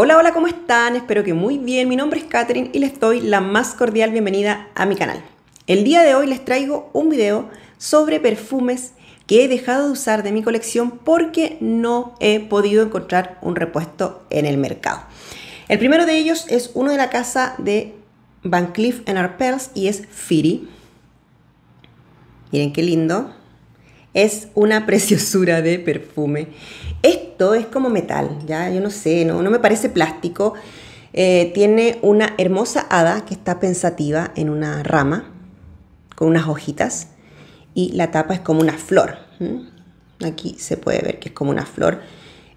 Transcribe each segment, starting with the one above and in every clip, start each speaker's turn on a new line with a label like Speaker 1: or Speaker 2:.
Speaker 1: Hola, hola, ¿cómo están? Espero que muy bien. Mi nombre es Katherine y les doy la más cordial bienvenida a mi canal. El día de hoy les traigo un video sobre perfumes que he dejado de usar de mi colección porque no he podido encontrar un repuesto en el mercado. El primero de ellos es uno de la casa de Van Cleef Arpels y es Firi. Miren qué lindo. Es una preciosura de perfume. Esto es como metal, ya, yo no sé, no, me parece plástico. Eh, tiene una hermosa hada que está pensativa en una rama con unas hojitas y la tapa es como una flor. Aquí se puede ver que es como una flor.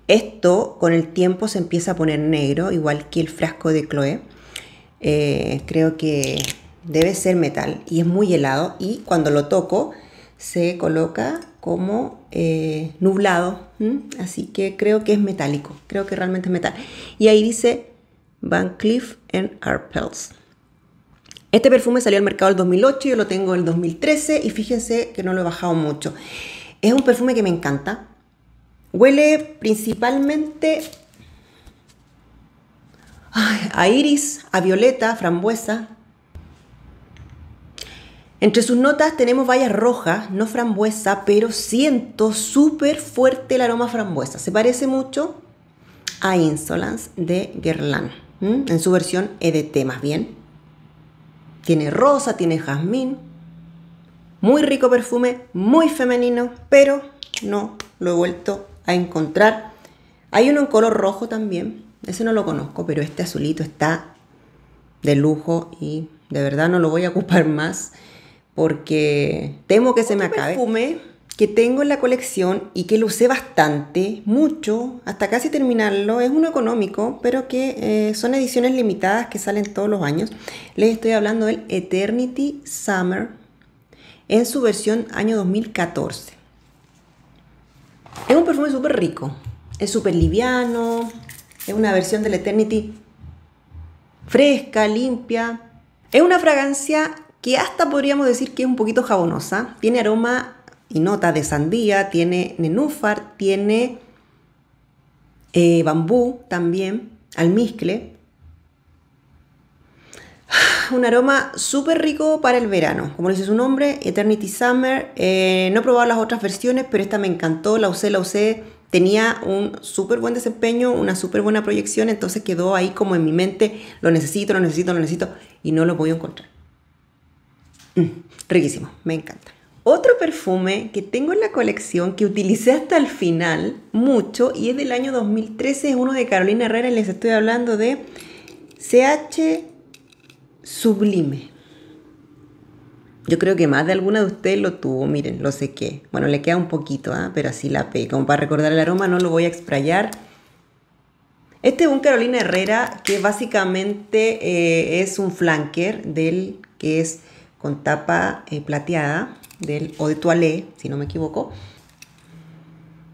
Speaker 1: Esto con el tiempo se empieza a poner negro, igual que el frasco de Chloe. Eh, creo que debe ser metal y es muy helado y cuando lo toco se coloca como eh, nublado, así que creo que es metálico, creo que realmente es metal. Y ahí dice Van Cleef and Arpels. Este perfume salió al mercado el 2008, yo lo tengo el 2013 y fíjense que no lo he bajado mucho. Es un perfume que me encanta. Huele principalmente a iris, a violeta, frambuesa, entre sus notas tenemos bayas rojas, no frambuesa, pero siento súper fuerte el aroma frambuesa. Se parece mucho a Insolence de Guerlain, en su versión EDT más bien. Tiene rosa, tiene jazmín. Muy rico perfume, muy femenino, pero no lo he vuelto a encontrar. Hay uno en color rojo también, ese no lo conozco, pero este azulito está de lujo y de verdad no lo voy a ocupar más porque temo que se me acabe. Perfume que tengo en la colección y que lo usé bastante, mucho, hasta casi terminarlo, es uno económico, pero que eh, son ediciones limitadas que salen todos los años. Les estoy hablando del Eternity Summer en su versión año 2014. Es un perfume súper rico, es súper liviano, es una versión del Eternity fresca, limpia. Es una fragancia que hasta podríamos decir que es un poquito jabonosa. Tiene aroma y nota de sandía, tiene nenúfar, tiene eh, bambú también, almizcle. Un aroma súper rico para el verano. Como dice su nombre, Eternity Summer. Eh, no he probado las otras versiones, pero esta me encantó. La usé, la usé. Tenía un súper buen desempeño, una súper buena proyección. Entonces quedó ahí como en mi mente, lo necesito, lo necesito, lo necesito. Y no lo podía encontrar. Mm, riquísimo, me encanta. Otro perfume que tengo en la colección que utilicé hasta el final mucho y es del año 2013, es uno de Carolina Herrera y les estoy hablando de CH Sublime. Yo creo que más de alguna de ustedes lo tuvo, miren, lo sé que. Bueno, le queda un poquito, ¿ah? pero así la pegué. Como para recordar el aroma, no lo voy a exprayar. Este es un Carolina Herrera que básicamente eh, es un flanker del que es con tapa eh, plateada del de Toilette, si no me equivoco.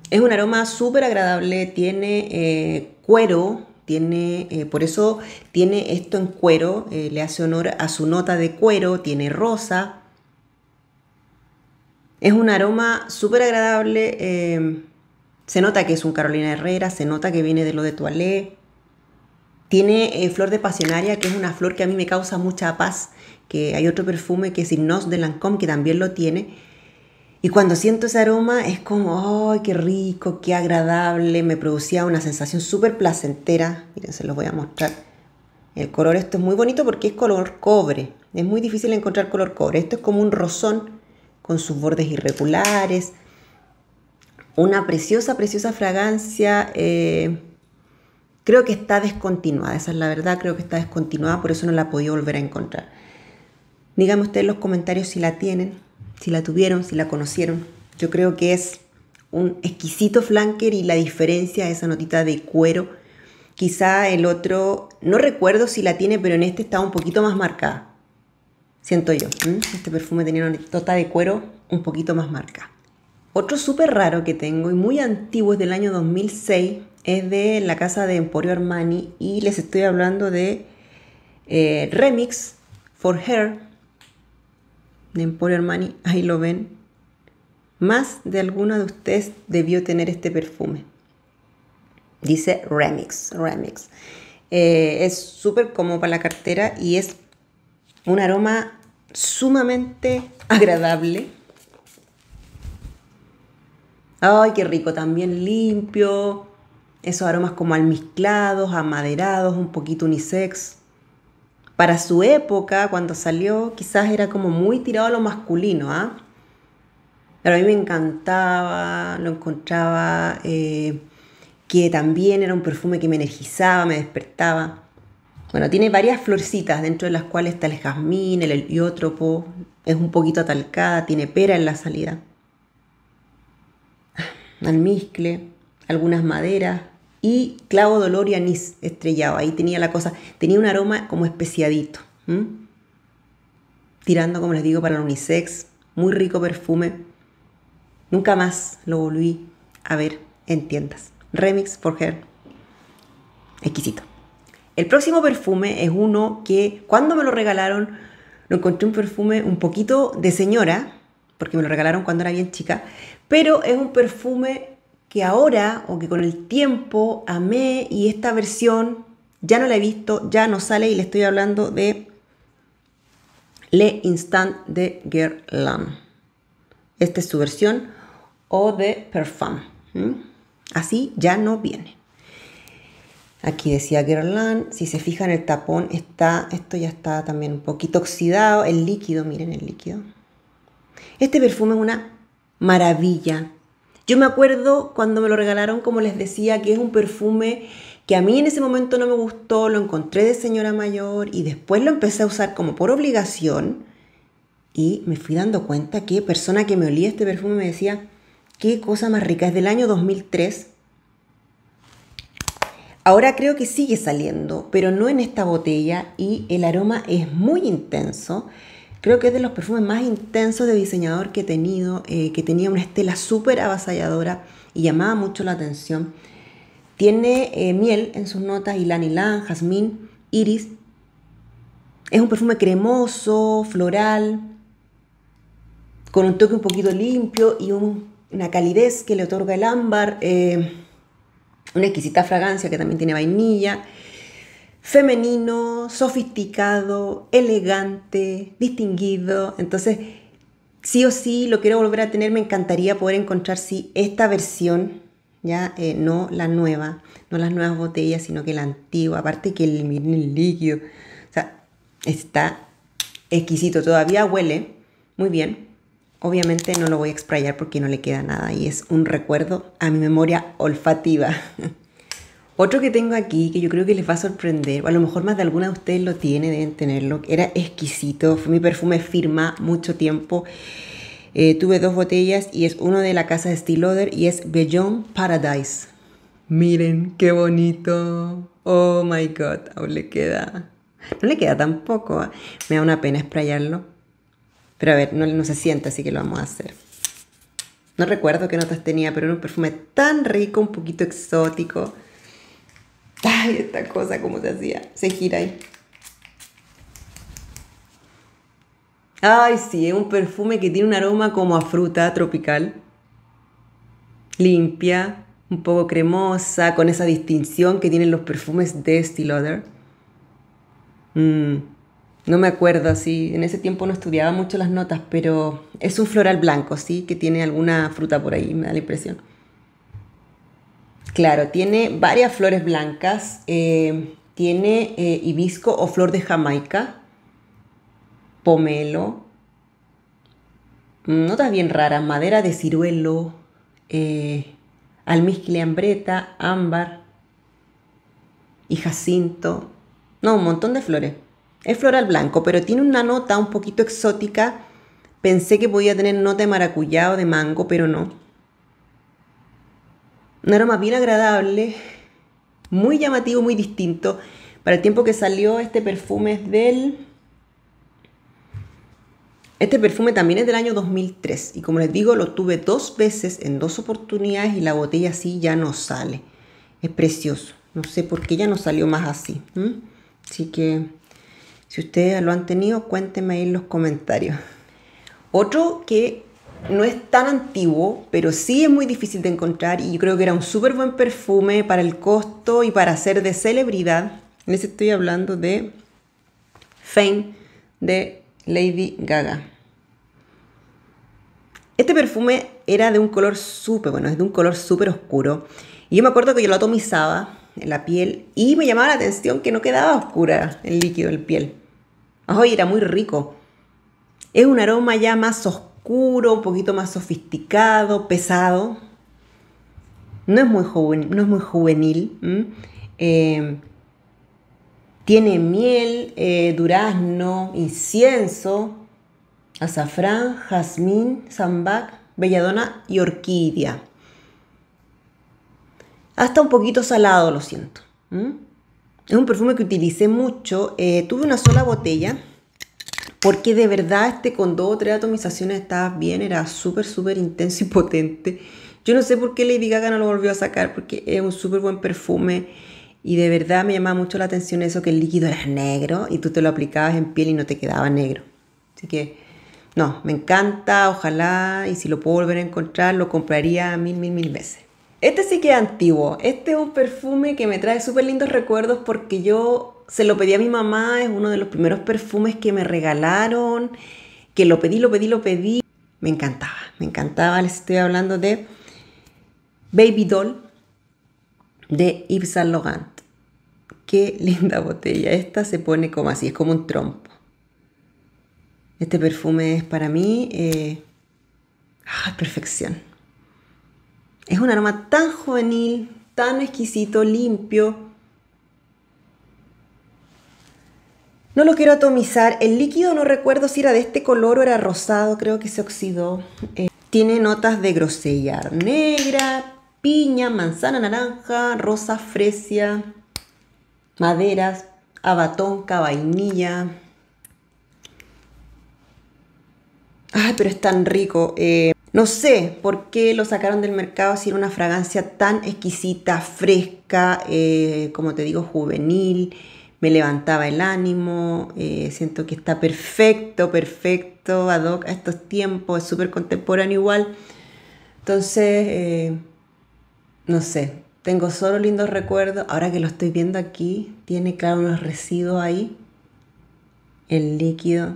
Speaker 1: Es un aroma súper agradable, tiene eh, cuero, tiene, eh, por eso tiene esto en cuero, le hace honor a su nota de cuero, tiene rosa. Es un aroma súper agradable, em, se nota que es un Carolina Herrera, se nota que viene de lo de Toilette. Tiene flor de pasionaria, que es una flor que a mí me causa mucha paz que hay otro perfume que es Ignos de Lancôme, que también lo tiene. Y cuando siento ese aroma es como, ¡ay, qué rico, qué agradable! Me producía una sensación súper placentera. Miren, se los voy a mostrar. El color esto es muy bonito porque es color cobre. Es muy difícil encontrar color cobre. Esto es como un rosón con sus bordes irregulares. Una preciosa, preciosa fragancia. Eh, creo que está descontinuada, esa es la verdad. Creo que está descontinuada, por eso no la he podido volver a encontrar. Díganme ustedes en los comentarios si la tienen, si la tuvieron, si la conocieron. Yo creo que es un exquisito flanker y la diferencia esa notita de cuero. Quizá el otro, no recuerdo si la tiene, pero en este está un poquito más marcada. Siento yo. Este perfume tenía una nota de cuero un poquito más marcada. Otro súper raro que tengo y muy antiguo es del año 2006. Es de la casa de Emporio Armani y les estoy hablando de eh, Remix for Her de Emporio Armani, ahí lo ven. Más de alguno de ustedes debió tener este perfume. Dice Remix, Remix. Eh, es súper cómodo para la cartera y es un aroma sumamente agradable. Ay, qué rico, también limpio. Esos aromas como almizclados, amaderados, un poquito unisex para su época, cuando salió, quizás era como muy tirado a lo masculino, ¿ah? Pero a mí me encantaba, lo encontraba, eh, que también era un perfume que me energizaba, me despertaba. Bueno, tiene varias florcitas, dentro de las cuales está el jazmín, el heliótropo, es un poquito atalcada, tiene pera en la salida. Almizcle, algunas maderas, y clavo de y anís estrellado. Ahí tenía la cosa, tenía un aroma como especiadito, tirando, como les digo, para el unisex, muy rico perfume. Nunca más lo volví a ver en tiendas. Remix for Her, exquisito. El próximo perfume es uno que cuando me lo regalaron, lo encontré un perfume un poquito de señora, porque me lo regalaron cuando era bien chica, pero es un perfume ahora o que con el tiempo amé y esta versión ya no la he visto, ya no sale y le estoy hablando de Le Instant de Guerlain. Esta es su versión o de Perfum. Así ya no viene. Aquí decía Guerlain, si se fijan el tapón está, esto ya está también un poquito oxidado, el líquido, miren el líquido. Este perfume es una maravilla. Yo me acuerdo cuando me lo regalaron, como les decía, que es un perfume que a mí en ese momento no me gustó, lo encontré de señora mayor y después lo empecé a usar como por obligación y me fui dando cuenta que persona que me olía este perfume me decía, qué cosa más rica, es del año 2003. Ahora creo que sigue saliendo, pero no en esta botella y el aroma es muy intenso Creo que es de los perfumes más intensos de diseñador que he tenido, eh, que tenía una estela súper avasalladora y llamaba mucho la atención. Tiene eh, miel en sus notas, ylan ylan, jazmín, iris. Es un perfume cremoso, floral, con un toque un poquito limpio y una calidez que le otorga el ámbar. Eh, una exquisita fragancia que también tiene vainilla femenino, sofisticado, elegante, distinguido. Entonces, sí o sí lo quiero volver a tener, me encantaría poder encontrar sí, esta versión, ya eh, no la nueva, no las nuevas botellas, sino que la antigua, aparte que el, el líquido, o sea, está exquisito, todavía huele muy bien. Obviamente no lo voy a exprayar porque no le queda nada y es un recuerdo a mi memoria olfativa. Otro que tengo aquí, que yo creo que les va a sorprender, o a lo mejor más de alguna de ustedes lo tiene, deben tenerlo, era exquisito, fue mi perfume firma mucho tiempo. Eh, tuve dos botellas y es uno de la casa de Steel y es Beyond Paradise. Miren, qué bonito. Oh my god, aún le queda. No le queda tampoco, ¿ah? me da una pena sprayarlo. Pero a ver, no, no se siente, así que lo vamos a hacer. No recuerdo qué notas tenía, pero era un perfume tan rico, un poquito exótico. Ay, esta cosa, ¿cómo se hacía? Se gira ahí. Ay, sí, es un perfume que tiene un aroma como a fruta tropical. Limpia, un poco cremosa, con esa distinción que tienen los perfumes de Estee Lauder. Mm, no me acuerdo, sí, en ese tiempo no estudiaba mucho las notas, pero es un floral blanco, sí, que tiene alguna fruta por ahí, me da la impresión. Claro, tiene varias flores blancas. Eh, tiene eh, hibisco o flor de Jamaica, pomelo, mm, notas bien raras, madera de ciruelo, eh, almizcle ambreta, ámbar y jacinto. No, un montón de flores. Es floral blanco, pero tiene una nota un poquito exótica. Pensé que podía tener nota de maracuyá o de mango, pero no. Un aroma bien agradable, muy llamativo, muy distinto. Para el tiempo que salió este perfume es del... Este perfume también es del año 2003 y como les digo lo tuve dos veces en dos oportunidades y la botella así ya no sale. Es precioso. No sé por qué ya no salió más así. Así que si ustedes lo han tenido cuéntenme ahí en los comentarios. Otro que no es tan antiguo, pero sí es muy difícil de encontrar y yo creo que era un súper buen perfume para el costo y para ser de celebridad. Les estoy hablando de Fame de Lady Gaga. Este perfume era de un color súper, bueno, es de un color súper oscuro. Y yo me acuerdo que yo lo atomizaba en la piel y me llamaba la atención que no quedaba oscura el líquido en piel. Ay, era muy rico. Es un aroma ya más oscuro un poquito más sofisticado, pesado. No es muy, juvenil. No es muy juvenil eh, tiene miel, eh, durazno, incienso, azafrán, jazmín, zambac, belladona y orquídea. Hasta un poquito salado, lo siento. Es un perfume que utilicé mucho. Eh, tuve una sola botella porque de verdad este con dos o tres atomizaciones estaba bien, era súper, súper intenso y potente. Yo no sé por qué Lady Gaga no lo volvió a sacar, porque es un súper buen perfume y de verdad me llamaba mucho la atención eso que el líquido era negro y tú te lo aplicabas en piel y no te quedaba negro. Así que, no, me encanta, ojalá, y si lo puedo volver a encontrar, lo compraría mil, mil, mil veces. Este sí que es antiguo. Este es un perfume que me trae súper lindos recuerdos porque yo se lo pedí a mi mamá, es uno de los primeros perfumes que me regalaron, que lo pedí, lo pedí, lo pedí. Me encantaba, me encantaba, les estoy hablando de Baby Doll de Yves Saint Laurent. Qué linda botella, esta se pone como así, es como un trompo. Este perfume es para mí eh, ah, perfección. Es un aroma tan juvenil, tan exquisito, limpio No lo quiero atomizar. El líquido no recuerdo si era de este color o era rosado, creo que se oxidó. Eh, tiene notas de grosellar negra, piña, manzana naranja, rosa fresia, maderas, abatonca, vainilla. Ay, pero es tan rico. Eh, no sé por qué lo sacaron del mercado si era una fragancia tan exquisita, fresca, eh, como te digo, juvenil me levantaba el ánimo, eh, siento que está perfecto, perfecto, ad a estos tiempos, es súper contemporáneo igual. Entonces, eh, no sé, tengo solo lindos recuerdos, ahora que lo estoy viendo aquí, tiene claro unos residuos ahí, el líquido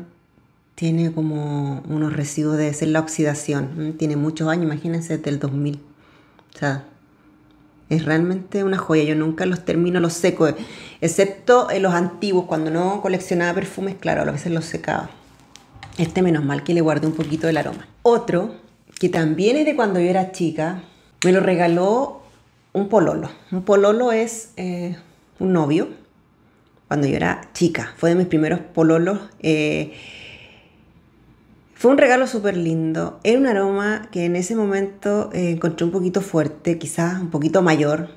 Speaker 1: tiene como unos residuos de ser la oxidación, tiene muchos años, imagínense, desde el 2000. O sea, es realmente una joya. Yo nunca los termino, los seco, excepto en los antiguos, cuando no coleccionaba perfumes, claro, a veces los secaba. Este menos mal que le guarde un poquito del aroma. Otro, que también es de cuando yo era chica, me lo regaló un pololo. Un pololo es eh, un novio, cuando yo era chica. Fue de mis primeros pololos. Eh, fue un regalo súper lindo. Era un aroma que en ese momento eh, encontré un poquito fuerte, quizás un poquito mayor,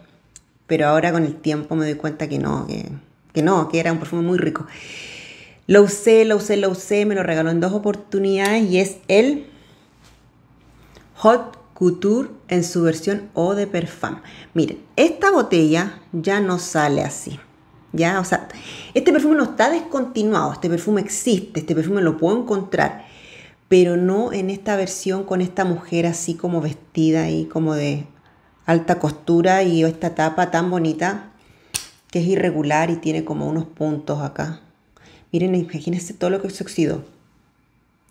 Speaker 1: pero ahora con el tiempo me doy cuenta que no, que, no, que era un perfume muy rico. Lo usé, lo usé, lo usé, me lo regaló en dos oportunidades y es el Hot Couture en su versión O de Perfume. Miren, esta botella ya no sale así. Ya, o sea, este perfume no está descontinuado, este perfume existe, este perfume lo puedo encontrar pero no en esta versión con esta mujer así como vestida y como de alta costura y esta tapa tan bonita que es irregular y tiene como unos puntos acá. Miren, imagínense todo lo que se oxidó.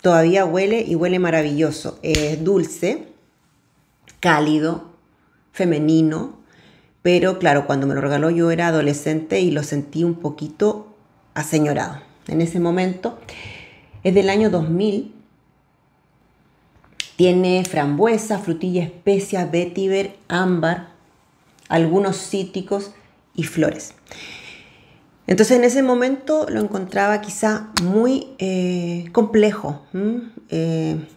Speaker 1: Todavía huele y huele maravilloso. Es dulce, cálido, femenino, pero claro, cuando me lo regaló yo era adolescente y lo sentí un poquito aseñorado en ese momento. Es del año 2000 tiene frambuesa, frutilla especias, vetiver, ámbar, algunos cítricos y flores. Entonces en ese momento lo encontraba quizá muy eh, complejo. Eh,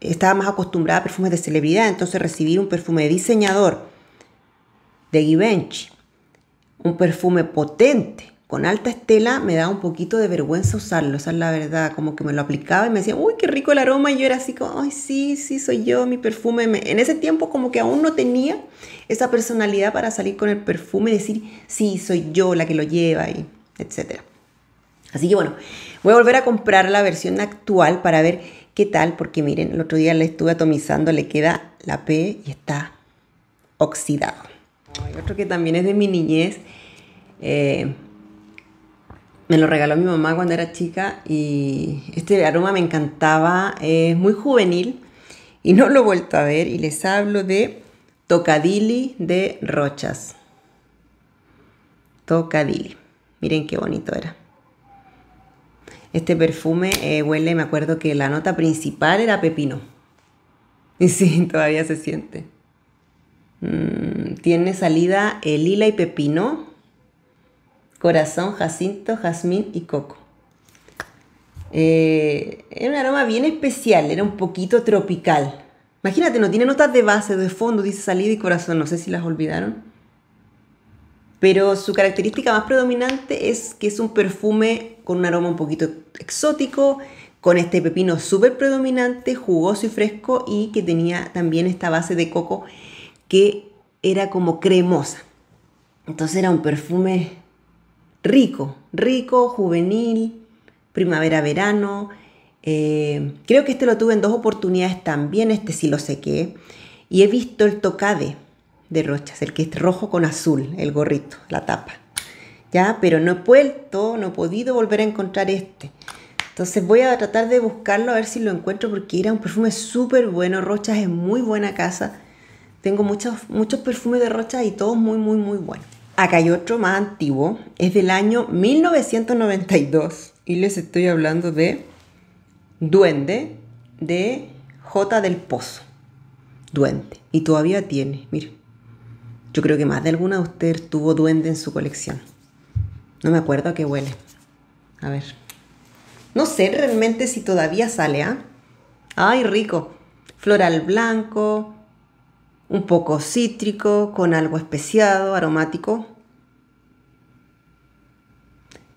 Speaker 1: estaba más acostumbrada a perfumes de celebridad, entonces recibir un perfume de diseñador de Givenchy, un perfume potente, con alta estela me da un poquito de vergüenza usarlo, esa es la verdad, como que me lo aplicaba y me decía, uy, qué rico el aroma, y yo era así como, ay, sí, sí, soy yo, mi perfume. En ese tiempo como que aún no tenía esa personalidad para salir con el perfume y decir, sí, soy yo la que lo lleva y etcétera. Así que bueno, voy a volver a comprar la versión actual para ver qué tal, porque miren, el otro día le estuve atomizando, le queda la P y está oxidado. otro que también es de mi niñez, eh, me lo regaló mi mamá cuando era chica y este aroma me encantaba, es muy juvenil y no lo he vuelto a ver y les hablo de Tocadili de Rochas. Tocadili. Miren qué bonito era. Este perfume eh, huele, me acuerdo que la nota principal era pepino. Y sí, todavía se siente. Mm, tiene salida el lila y pepino, corazón, jacinto, jazmín y coco. Eh, era un aroma bien especial, era un poquito tropical. Imagínate, no tiene notas de base, de fondo, dice salida y corazón, no sé si las olvidaron. Pero su característica más predominante es que es un perfume con un aroma un poquito exótico, con este pepino súper predominante, jugoso y fresco y que tenía también esta base de coco que era como cremosa. Entonces era un perfume rico, rico, juvenil, primavera-verano. Eh, creo que este lo tuve en dos oportunidades también, este sí lo sé Y he visto el tocade de Rochas, el que es rojo con azul, el gorrito, la tapa. ¿Ya? Pero no he vuelto, no he podido volver a encontrar este. Entonces voy a tratar de buscarlo a ver si lo encuentro porque era un perfume súper bueno. Rochas es muy buena casa. Tengo muchos, muchos perfumes de Rochas y todos muy, muy, muy buenos. Acá hay otro más antiguo, es del año 1992 y les estoy hablando de Duende de J del Pozo. Duende. Y todavía tiene, mire. Yo creo que más de alguna de ustedes tuvo duende en su colección. No me acuerdo a qué huele. A ver. No sé realmente si todavía sale, ¿ah? Ay, rico. Floral blanco, un poco cítrico, con algo especiado, aromático.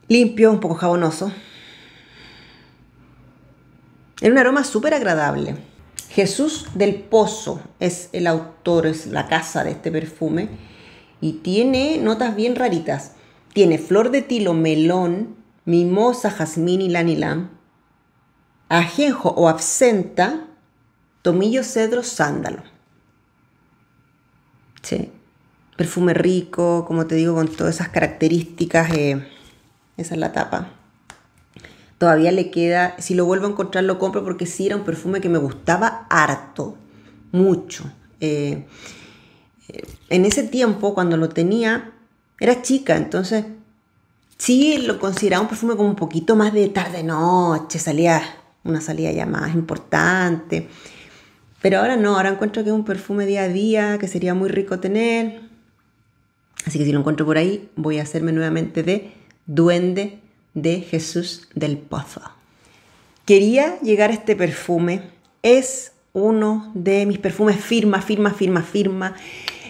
Speaker 1: Limpio, un poco jabonoso. Es un aroma súper agradable. Jesús del Pozo es el autor, es la casa de este perfume. Y tiene notas bien raritas. Tiene flor de tilo, melón, mimosa, jazmín y lanilam, ajenjo o absenta, tomillo, cedro, sándalo. Sí. Perfume rico, como te digo, con todas esas características. Eh, esa es la tapa. Todavía le queda, si lo vuelvo a encontrar lo compro porque sí era un perfume que me gustaba harto, mucho. Eh, eh, en ese tiempo, cuando lo tenía, era chica, entonces sí lo consideraba un perfume como un poquito más de tarde-noche, salía una salida ya más importante. Pero ahora no, ahora encuentro que es un perfume día a día que sería muy rico tener. Así que si lo encuentro por ahí, voy a hacerme nuevamente de Duende de Jesús del Pozo. Quería llegar a este perfume. Es uno de mis perfumes firma, firma, firma, firma.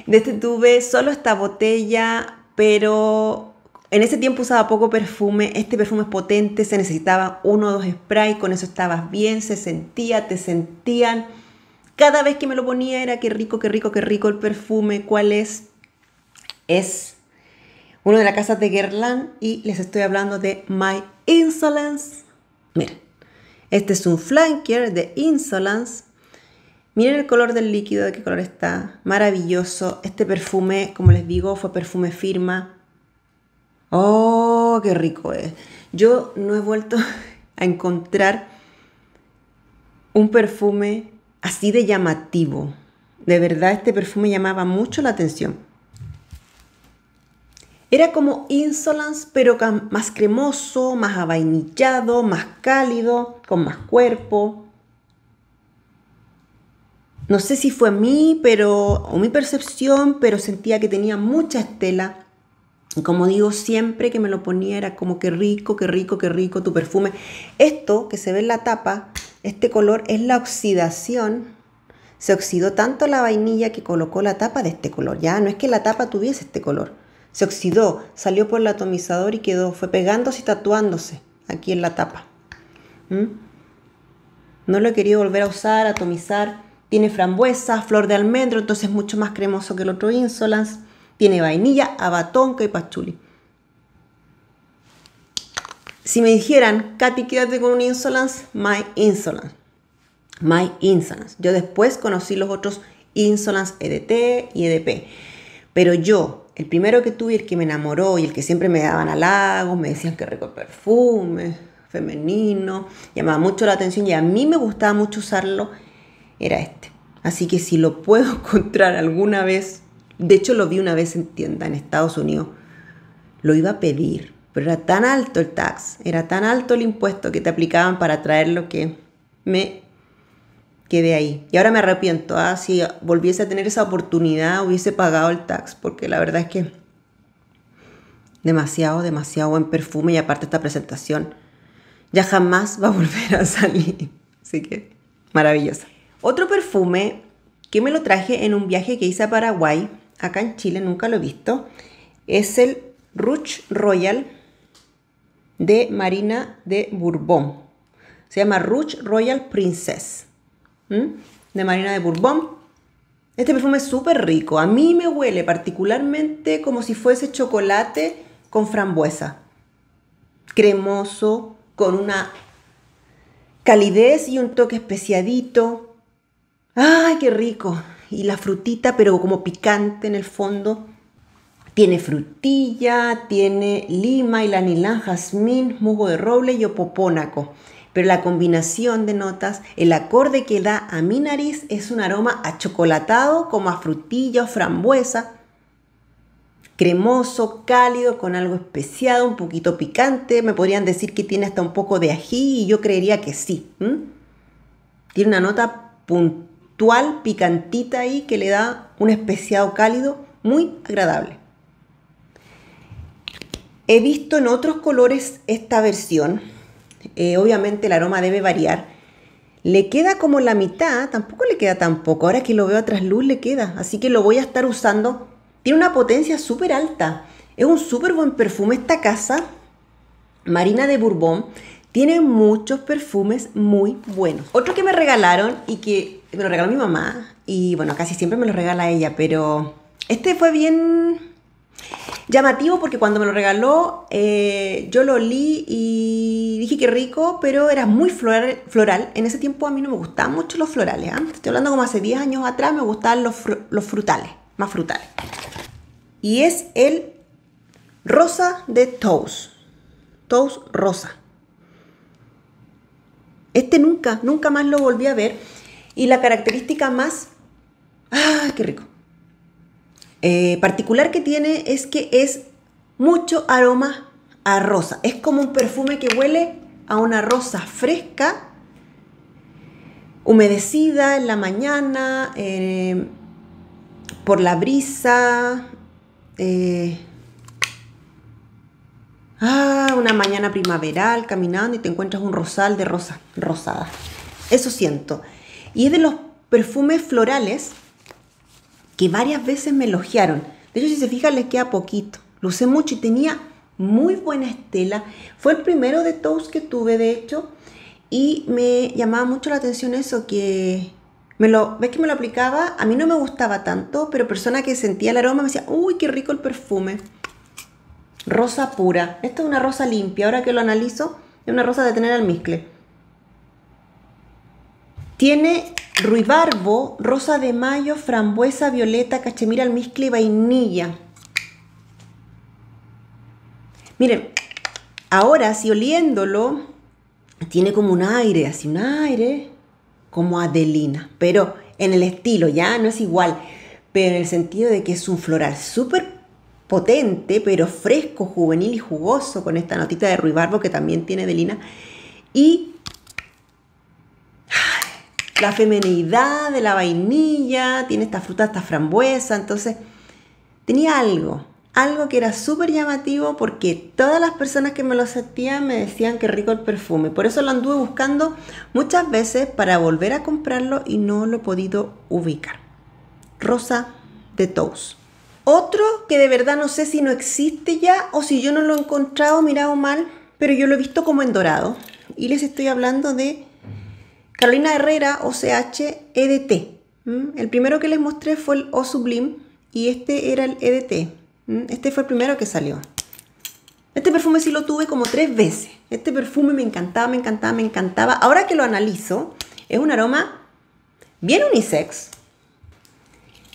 Speaker 1: De este tuve solo esta botella, pero en ese tiempo usaba poco perfume. Este perfume es potente, se necesitaba uno o dos sprays, con eso estabas bien, se sentía, te sentían cada vez que me lo ponía era qué rico, qué rico, qué rico el perfume, cuál es. Es uno de las casas de Guerlain y les estoy hablando de My Insolence. Miren, este es un flanker de Insolence. Miren el color del líquido, de qué color está. Maravilloso. Este perfume, como les digo, fue perfume firma. Oh, qué rico es. Yo no he vuelto a encontrar un perfume así de llamativo. De verdad este perfume llamaba mucho la atención. Era como Insolence, pero más cremoso, más avainillado, más cálido, con más cuerpo. No sé si fue mí, pero o mi percepción, pero sentía que tenía mucha estela. como digo siempre que me lo ponía era como que rico, que rico, que rico tu perfume. Esto que se ve en la tapa este color es la oxidación. Se oxidó tanto la vainilla que colocó la tapa de este color. Ya no es que la tapa tuviese este color. Se oxidó, salió por el atomizador y quedó, fue pegándose y tatuándose aquí en la tapa. ¿Mm? No lo he querido volver a usar, atomizar. Tiene frambuesa, flor de almendro, entonces es mucho más cremoso que el otro Insolence. Tiene vainilla, abatonca y pachuli. Si me dijeran, Katy, quédate con un insolence, my insolence. My insolence. Yo después conocí los otros insolence EDT y EDP. Pero yo, el primero que tuve, el que me enamoró y el que siempre me daban halagos, me decían que rico perfume, femenino, llamaba mucho la atención y a mí me gustaba mucho usarlo, era este. Así que si lo puedo encontrar alguna vez, de hecho lo vi una vez en tienda en Estados Unidos, lo iba a pedir pero era tan alto el tax, era tan alto el impuesto que te aplicaban para traerlo que me quedé ahí. Y ahora me arrepiento. ¿ah? si volviese a tener esa oportunidad, hubiese pagado el tax, porque la verdad es que demasiado, demasiado buen perfume y aparte esta presentación ya jamás va a volver a salir. Así que maravillosa. Otro perfume que me lo traje en un viaje que hice a Paraguay, acá en Chile, nunca lo he visto, es el Rouge Royal de Marina de Bourbon. Se llama Rouge Royal Princess. De Marina de Bourbon. Este perfume es súper rico. A mí me huele particularmente como si fuese chocolate con frambuesa. Cremoso, con una calidez y un toque especiadito. ¡Ay, qué rico! Y la frutita, pero como picante en el fondo. Tiene frutilla, tiene lima, ilanilán, jazmín, musgo de roble y opopónaco. Pero la combinación de notas, el acorde que da a mi nariz es un aroma achocolatado, como a frutilla o frambuesa, cremoso, cálido, con algo especiado, un poquito picante. Me podrían decir que tiene hasta un poco de ají y yo creería que sí. Tiene una nota puntual, picantita ahí, que le da un especiado cálido muy agradable. He visto en otros colores esta versión. Eh, obviamente el aroma debe variar. Le queda como la mitad, tampoco le queda tan poco. Ahora que lo veo a trasluz le queda, así que lo voy a estar usando. Tiene una potencia súper alta. Es un súper buen perfume esta casa. Marina de Bourbon. Tiene muchos perfumes muy buenos. Otro que me regalaron y que me lo regaló mi mamá. Y bueno, casi siempre me lo regala ella, pero este fue bien Llamativo porque cuando me lo regaló eh, yo lo olí y dije que rico, pero era muy floral, En ese tiempo a mí no me gustaban mucho los florales. ¿ah? Estoy hablando como hace 10 años atrás, me gustaban los, frutales, más frutales. Y es el rosa de Toast. Toast rosa. Este nunca, nunca más lo volví a ver. Y la característica más... ¡Ah, qué rico! Eh, particular que tiene es que es mucho aroma a rosa. Es como un perfume que huele a una rosa fresca, humedecida en la mañana, eh, por la brisa. Eh, ah, una mañana primaveral caminando y te encuentras un rosal de rosas rosadas. Eso siento. Y es de los perfumes florales que varias veces me elogiaron. De hecho, si se fijan, les queda poquito. Lo usé mucho y tenía muy buena estela. Fue el primero de todos que tuve, de hecho, y me llamaba mucho la atención eso que me lo, ves que me lo aplicaba, a mí no me gustaba tanto, pero persona que sentía el aroma me decía, uy, qué rico el perfume. Rosa pura. Esta es una rosa limpia, ahora que lo analizo, es una rosa de tener almizcle. Tiene ruibarbo, rosa de mayo, frambuesa, violeta, cachemira, almizcle y vainilla. Miren, ahora si oliéndolo, tiene como un aire, así un aire, como Adelina, pero en el estilo, ya no es igual, pero en el sentido de que es un floral súper potente, pero fresco, juvenil y jugoso, con esta notita de ruibarbo que también tiene Adelina, y la femenidad de la vainilla, tiene esta fruta, esta frambuesa, entonces tenía algo, algo que era súper llamativo porque todas las personas que me lo sentían me decían que rico el perfume. Por eso lo anduve buscando muchas veces para volver a comprarlo y no lo he podido ubicar. Rosa de Tous. Otro que de verdad no sé si no existe ya o si yo no lo he encontrado, mirado mal, pero yo lo he visto como en dorado. Y les estoy hablando de Carolina Herrera, OCH, EDT. ¿Mm? El primero que les mostré fue el O Sublime, y este era el EDT. ¿Mm? Este fue el primero que salió. Este perfume sí lo tuve como tres veces. Este perfume me encantaba, me encantaba, me encantaba. Ahora que lo analizo, es un aroma bien unisex.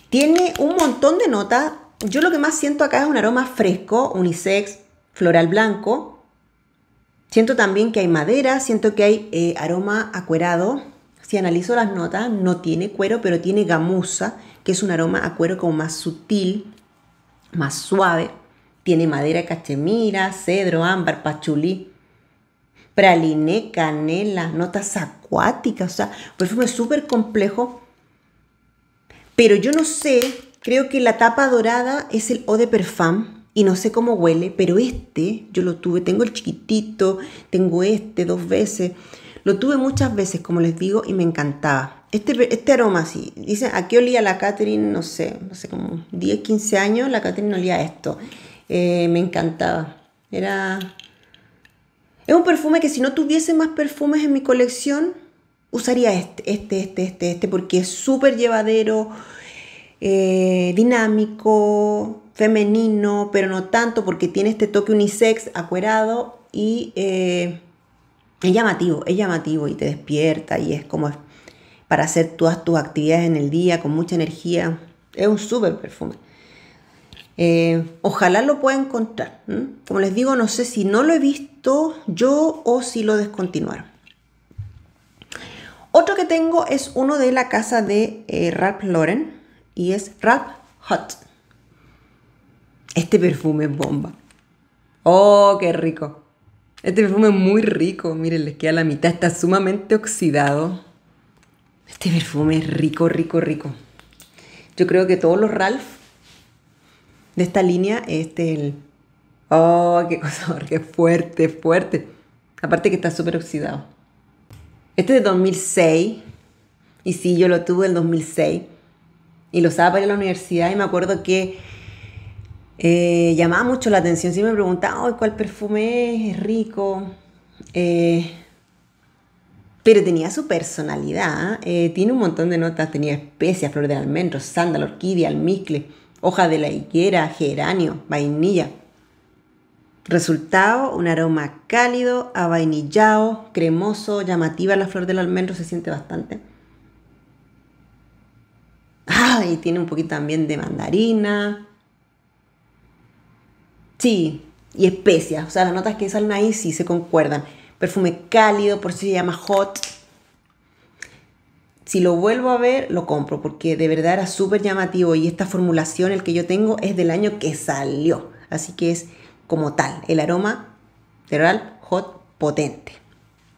Speaker 1: Tiene un montón de notas. Yo lo que más siento acá es un aroma fresco, unisex, floral blanco. Siento también que hay madera, siento que hay eh, aroma acuerado. Si analizo las notas, no tiene cuero, pero tiene gamuza, que es un aroma acuero como más sutil, más suave. Tiene madera cachemira, cedro, ámbar, pachulí, praliné, canela, notas acuáticas. O sea, perfume súper complejo. Pero yo no sé, creo que la tapa dorada es el eau de parfum y no sé cómo huele, pero este yo lo tuve, tengo el chiquitito, tengo este dos veces, lo tuve muchas veces, como les digo, y me encantaba. Este, este aroma, sí, dice ¿a qué olía la Catherine? No sé, no sé, como 10, 15 años, la Catherine olía esto. Eh, me encantaba. Era... Es un perfume que si no tuviese más perfumes en mi colección, usaría este, este, este, este, este, porque es súper llevadero, eh, dinámico, femenino, pero no tanto porque tiene este toque unisex acuerado y eh, es llamativo, es llamativo y te despierta y es como para hacer todas tus actividades en el día con mucha energía. Es un súper perfume. Eh, ojalá lo pueda encontrar. Como les digo, no sé si no lo he visto yo o si lo descontinuaron. Otro que tengo es uno de la casa de Rap eh, Ralph Lauren y es Ralph Hot. Este perfume es bomba. Oh, qué rico. Este perfume es muy rico. Miren, les queda la mitad. Está sumamente oxidado. Este perfume es rico, rico, rico. Yo creo que todos los Ralph de esta línea, este el... Oh, qué cosa, qué fuerte, fuerte. Aparte que está súper oxidado. Este es de 2006. Y sí, yo lo tuve en 2006. Y lo usaba para ir a la universidad y me acuerdo que eh, llamaba mucho la atención, si me preguntaba, ¿cuál perfume es? Es rico. Eh, pero tenía su personalidad, eh, tiene un montón de notas, tenía especias, flor de almendro, sándalo, orquídea, almizcle, hoja de la higuera, geranio, vainilla. Resultado, un aroma cálido, avainillado, cremoso, llamativa la flor del almendro, se siente bastante. y tiene un poquito también de mandarina, Sí, y especias. O sea, las notas que salen ahí sí se concuerdan. Perfume cálido, por si se llama hot. Si lo vuelvo a ver, lo compro, porque de verdad era súper llamativo. Y esta formulación, el que yo tengo, es del año que salió. Así que es como tal, el aroma verdad, hot potente.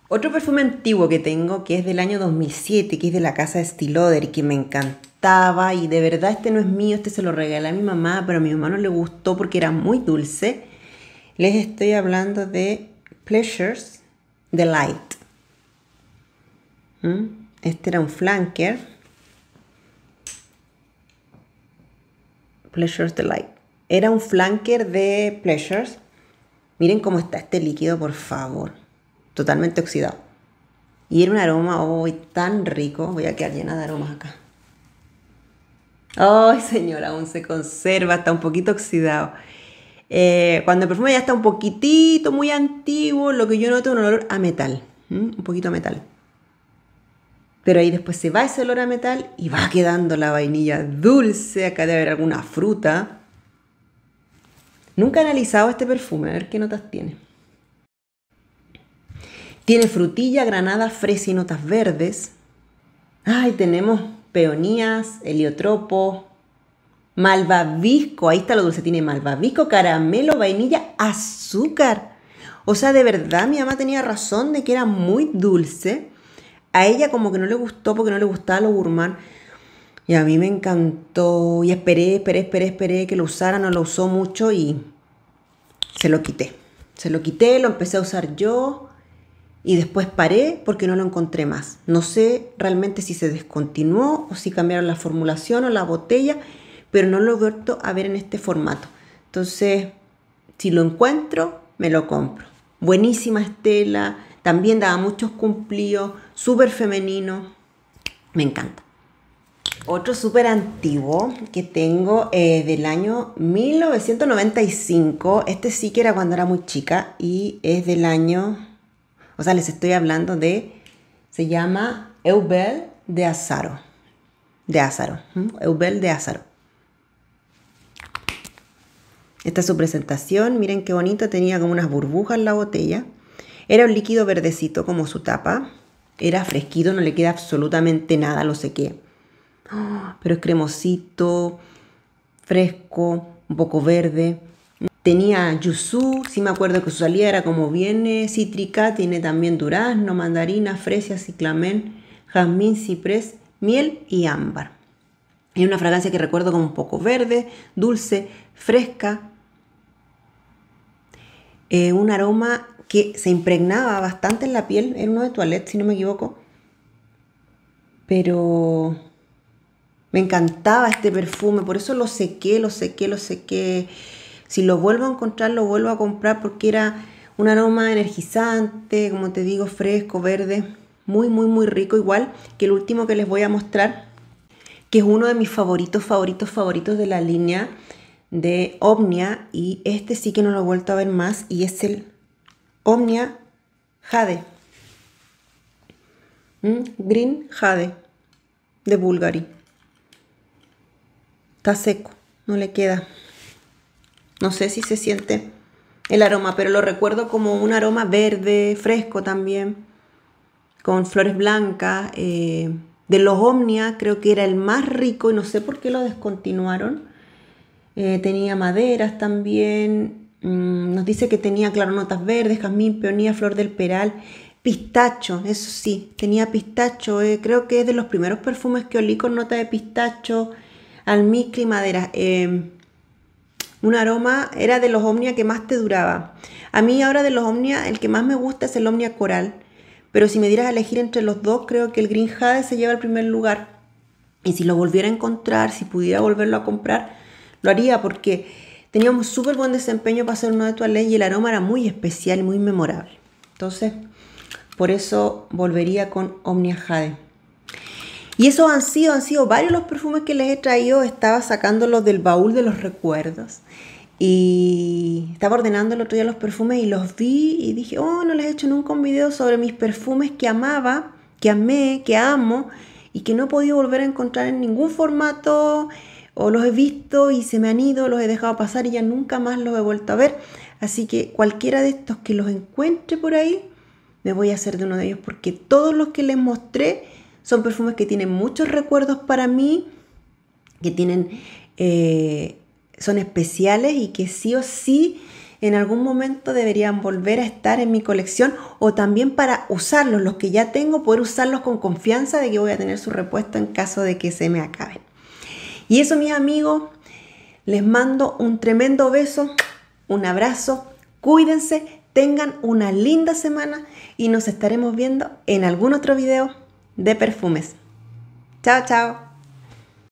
Speaker 1: Otro perfume antiguo que tengo, que es del año 2007, que es de la casa y que me encanta y de verdad este no es mío, este se lo regalé a mi mamá, pero a mi mamá no le gustó porque era muy dulce. Les estoy hablando de Pleasures Delight ¿Mm? Este era un flanker. Pleasures Delight Era un flanker de Pleasures. Miren cómo está este líquido, por favor. Totalmente oxidado. Y era un aroma hoy tan rico. Voy a quedar llena de aromas acá. Ay, señora! aún se conserva, está un poquito oxidado. Eh, cuando el perfume ya está un poquitito muy antiguo, lo que yo noto es un olor a metal, un poquito a metal. Pero ahí después se va ese olor a metal y va quedando la vainilla dulce, acá debe haber alguna fruta. Nunca he analizado este perfume, a ver qué notas tiene. Tiene frutilla, granada, fresa y notas verdes. Ay, tenemos peonías, heliotropo, malvavisco, ahí está lo dulce, tiene malvavisco, caramelo, vainilla, azúcar. O sea, de verdad mi mamá tenía razón de que era muy dulce. A ella como que no le gustó porque no le gustaba lo gourmand. Y a mí me encantó. Y esperé, esperé, esperé, esperé que lo usara, no lo usó mucho y se lo quité. Se lo quité, lo empecé a usar yo y después paré porque no lo encontré más. No sé realmente si se descontinuó o si cambiaron la formulación o la botella, pero no lo he vuelto a ver en este formato. Entonces, si lo encuentro, me lo compro. Buenísima estela, también daba muchos cumplidos, súper femenino, me encanta. Otro súper antiguo que tengo es eh, del año 1995, este sí que era cuando era muy chica y es del año o sea, les estoy hablando de, se llama Eubel de Azaro. De Azaro. Eubel de Azaro. Esta es su presentación. Miren qué bonito. Tenía como unas burbujas en la botella. Era un líquido verdecito como su tapa. Era fresquito, no le queda absolutamente nada, lo sé qué. ¡Oh! pero es cremosito, fresco, un poco verde. Tenía yuzu, sí me acuerdo que su salida era como viene, cítrica, tiene también durazno, mandarina, fresia, ciclamen, jazmín, ciprés, miel y ámbar. Es una fragancia que recuerdo como un poco verde, dulce, fresca. Eh, un aroma que se impregnaba bastante en la piel, era uno de toilette, si no me equivoco. Pero me encantaba este perfume, por eso lo sequé, lo sequé, lo sequé si lo vuelvo a encontrar, lo vuelvo a comprar porque era un aroma energizante, como te digo, fresco, verde, muy, muy, muy rico, igual que el último que les voy a mostrar, que es uno de mis favoritos, favoritos, favoritos de la línea de Omnia, y este sí que no lo he vuelto a ver más, y es el Omnia Jade. Mm, Green Jade de Bulgari. Está seco, no le queda. No sé si se siente el aroma, pero lo recuerdo como un aroma verde, fresco también, con flores blancas. Eh, de los Omnia creo que era el más rico y no sé por qué lo descontinuaron. Eh, tenía maderas también. Mm, nos dice que tenía claro notas verdes, jazmín, peonía, flor del peral, pistacho, eso sí, tenía pistacho. Eh, creo que es de los primeros perfumes que olí con nota de pistacho, almizcle y madera. Un aroma era de los Omnia que más te duraba. A mí ahora de los Omnia el que más me gusta es el Omnia Coral. Pero si me dieras a elegir entre los dos, creo que el Green Jade se lleva el primer lugar. Y si lo volviera a encontrar, si pudiera volverlo a comprar, lo haría porque tenía un súper buen desempeño para hacer uno de toilet y el aroma era muy especial y muy memorable. Entonces, por eso volvería con Omnia Jade. Y esos han sido, han sido varios los perfumes que les he traído. Estaba sacándolos del baúl de los recuerdos. Y estaba ordenando el otro día los perfumes y los vi y dije, oh, no les he hecho nunca un video sobre mis perfumes que amaba, que amé, que amo y que no he podido volver a encontrar en ningún formato o los he visto y se me han ido, los he dejado pasar y ya nunca más los he vuelto a ver. Así que cualquiera de estos que los encuentre por ahí, me voy a hacer de uno de ellos porque todos los que les mostré son perfumes que tienen muchos recuerdos para mí, que tienen, eh, son especiales y que sí o sí en algún momento deberían volver a estar en mi colección o también para usarlos, los que ya tengo, poder usarlos con confianza de que voy a tener su repuesto en caso de que se me acaben. Y eso, mis amigos, les mando un tremendo beso, un abrazo, cuídense, tengan una linda semana y nos estaremos viendo en algún otro video de perfumes. Chao, chao.